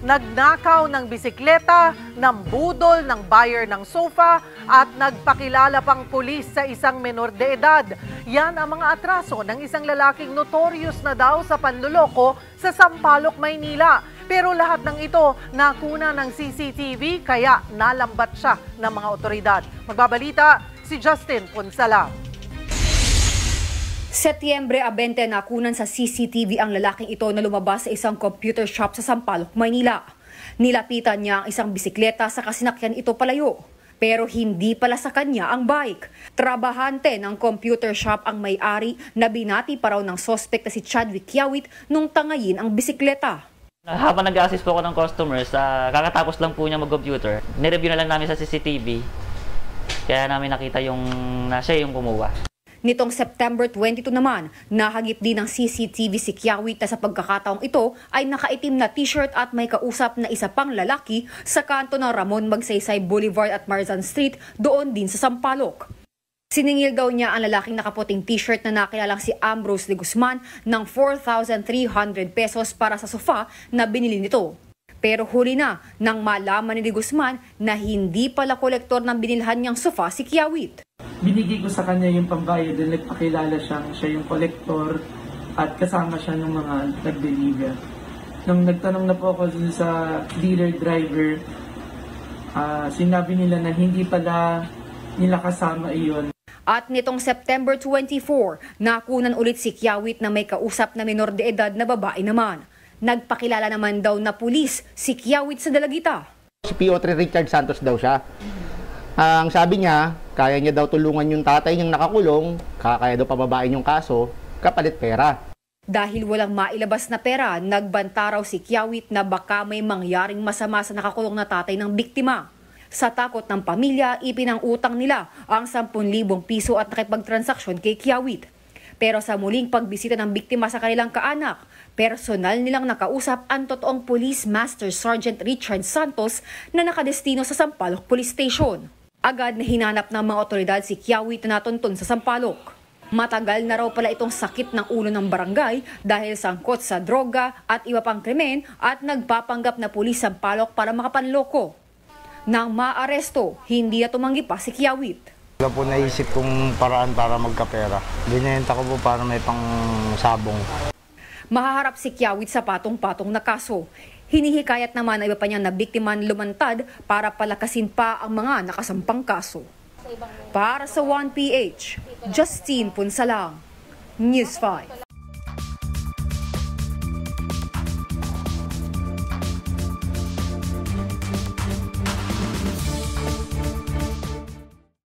nagnakaw ng bisikleta, ng budol ng buyer ng sofa at nagpakilala pang pulis sa isang menor de edad. Yan ang mga atraso ng isang lalaking notorious na daw sa panluloko sa Sampaloc, Maynila. Pero lahat ng ito nakuna ng CCTV kaya nalambat siya ng mga otoridad. Magbabalita si Justin Ponsala. Setyembre 20 nakunan sa CCTV ang lalaking ito na lumabas sa isang computer shop sa Sampaloc, Maynila. Nilapitan niya ang isang bisikleta sa kasinakyan ito palayo. Pero hindi pala sa kanya ang bike. Trabahante ng computer shop ang may-ari na binati pa raw ng sospek na si Chadwick Yawit nung tangayin ang bisikleta. Habang nag-assist po ako ng customers, uh, kakatapos lang po niya mag-computer, nireview na lang namin sa CCTV. Kaya namin nakita yung na siya yung kumuha. Nitong September 22 naman, nahagip din ng CCTV si Kiawit na sa pagkakataong ito ay nakaitim na t-shirt at may kausap na isa pang lalaki sa kanto ng Ramon Magsaysay Boulevard at Marzan Street doon din sa Sampaloc. Siningil daw niya ang lalaking nakaputing t-shirt na nakilalang si Ambrose de Guzman ng 4,300 pesos para sa sofa na binili nito. Pero huli na nang malaman ni de Guzman na hindi pala kolektor ng binilhan niyang sofa si Kiawit binigay ko sa kanya yung pambayad dahil nagpakilala siya, siya yung collector at kasama siya ng mga nagdeliver. Nung nagtanong na po ako sa dealer driver, uh, sinabi nila na hindi pala nila kasama iyon. At nitong September 24, nakunan ulit si Kiawit na may kausap na minor de edad na babae naman. Nagpakilala naman daw na pulis si Kiawit sa Dalagita. Si PO3 Richard Santos daw siya. Uh, ang sabi niya, kaya niya daw tulungan yung tatay niyang nakakulong, kaya daw pababain yung kaso, kapalit pera. Dahil walang mailabas na pera, nagbanta raw si Kiawit na baka may mangyaring masama sa nakakulong na tatay ng biktima. Sa takot ng pamilya, ipinangutang nila ang 10,000 piso at nakipagtransaksyon kay Kiawit. Pero sa muling pagbisita ng biktima sa kanilang kaanak, personal nilang nakausap ang totoong Police Master Sergeant Richard Santos na nakadestino sa Sampaloc Police Station. Agad na hinanap ng mga otoridad si Kiawi Tanatonton sa Sampalok. Matagal na raw pala itong sakit ng ulo ng barangay dahil sangkot sa droga at iba pang krimen at nagpapanggap na pulis Sampalok para makapanloko. Nang maaresto, hindi na tumanggi pa si Kiawit. Wala po naisip kong paraan para magkapera. Binenta ko po para may pang sabong. Mahaharap si Kiawit sa patong-patong na kaso. Hinihikayat naman ang iba pa niya na biktiman lumantad para palakasin pa ang mga nakasampang kaso. Para sa 1PH, Justine Punsalang, News 5.